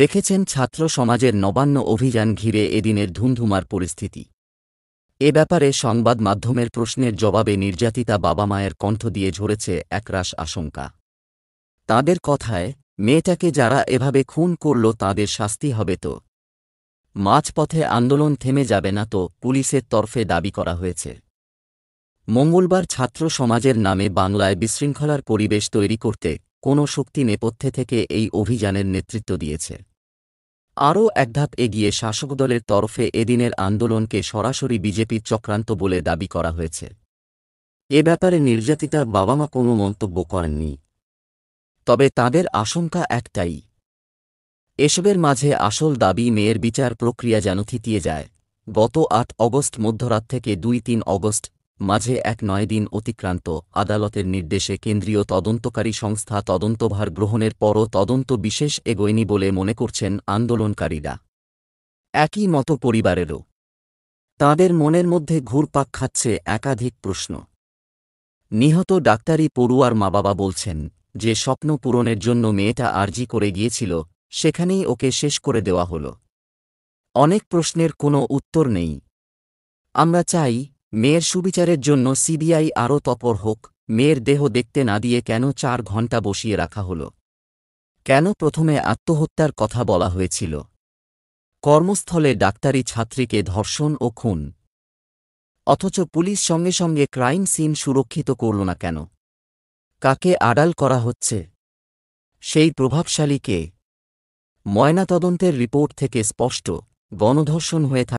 দেখেছেন ছাত্র সমাজের নবান্ন অভিযান ঘিরে এদিনের ধুমধুমার পরিস্থিতি এ ব্যাপারে সংবাদ মাধ্যমের প্রশ্নের জবাবে নির্যাতিতা বাবা মায়ের কণ্ঠ দিয়ে ঝরেছে একরাশ আশঙ্কা তাদের কথায় মেয়েটাকে যারা এভাবে খুন করল তাদের শাস্তি হবে তো মাঝপথে আন্দোলন থেমে যাবে না তো পুলিশের তরফে দাবি করা হয়েছে মঙ্গলবার ছাত্র সমাজের নামে বাংলায় বিশৃঙ্খলার পরিবেশ তৈরি করতে কোনো শক্তি নেপথ্যে থেকে এই অভিযানের নেতৃত্ব দিয়েছে আরও একধাপ এগিয়ে শাসক দলের তরফে এদিনের আন্দোলনকে সরাসরি বিজেপির চক্রান্ত বলে দাবি করা হয়েছে এ ব্যাপারে নির্যাতিতার বাবা মা কোনো মন্তব্য করেননি তবে তাদের আশঙ্কা একটাই এসবের মাঝে আসল দাবি মেয়ের বিচার প্রক্রিয়া যেন থিতিয়ে যায় গত আট অগস্ট মধ্যরাত থেকে দুই তিন অগস্ট মাঝে এক নয় দিন অতিক্রান্ত আদালতের নির্দেশে কেন্দ্রীয় তদন্তকারী সংস্থা তদন্তভার গ্রহণের পরও তদন্ত বিশেষ এগোয়নি বলে মনে করছেন আন্দোলনকারীরা একই মতো পরিবারেরও তাদের মনের মধ্যে ঘুরপাক খাচ্ছে একাধিক প্রশ্ন নিহত ডাক্তারি পড়ুয়ার মা বাবা বলছেন যে স্বপ্ন পূরণের জন্য মেয়েটা আর্জি করে গিয়েছিল সেখানেই ওকে শেষ করে দেওয়া হল অনেক প্রশ্নের কোনো উত্তর নেই আমরা চাই মেয়ের সুবিচারের জন্য সিবিআই আরও তপর হোক মেয়ের দেহ দেখতে না দিয়ে কেন চার ঘণ্টা বসিয়ে রাখা হল কেন প্রথমে আত্মহত্যার কথা বলা হয়েছিল কর্মস্থলে ডাক্তারি ছাত্রীকে ধর্ষণ ও খুন অথচ পুলিশ সঙ্গে সঙ্গে ক্রাইম সিন সুরক্ষিত করল না কেন কাকে আড়াল করা হচ্ছে সেই প্রভাবশালী কে ময়নাতদন্তের রিপোর্ট থেকে স্পষ্ট গণধর্ষণ হয়ে থাকে